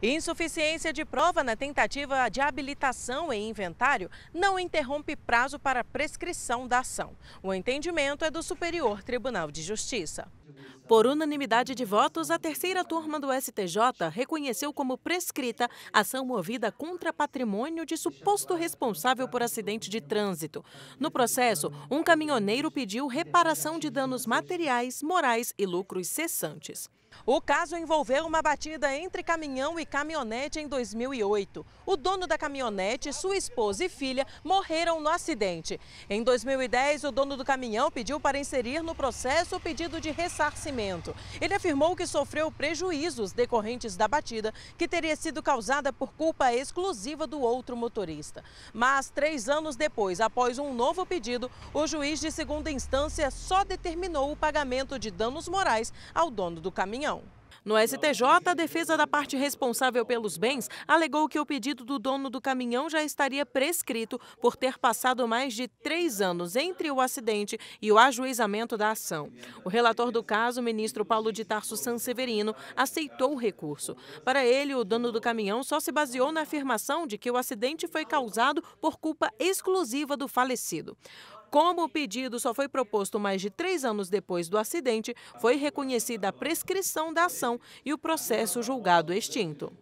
Insuficiência de prova na tentativa de habilitação em inventário não interrompe prazo para prescrição da ação. O entendimento é do Superior Tribunal de Justiça. Por unanimidade de votos, a terceira turma do STJ reconheceu como prescrita ação movida contra patrimônio de suposto responsável por acidente de trânsito. No processo, um caminhoneiro pediu reparação de danos materiais, morais e lucros cessantes. O caso envolveu uma batida entre caminhão e caminhonete em 2008. O dono da caminhonete, sua esposa e filha morreram no acidente. Em 2010, o dono do caminhão pediu para inserir no processo o pedido de ressarcimento. Ele afirmou que sofreu prejuízos decorrentes da batida, que teria sido causada por culpa exclusiva do outro motorista. Mas três anos depois, após um novo pedido, o juiz de segunda instância só determinou o pagamento de danos morais ao dono do caminhão. No STJ, a defesa da parte responsável pelos bens alegou que o pedido do dono do caminhão já estaria prescrito por ter passado mais de três anos entre o acidente e o ajuizamento da ação. O relator do caso, ministro Paulo de Tarso Sanseverino, aceitou o recurso. Para ele, o dono do caminhão só se baseou na afirmação de que o acidente foi causado por culpa exclusiva do falecido. Como o pedido só foi proposto mais de três anos depois do acidente, foi reconhecida a prescrição da ação e o processo julgado extinto.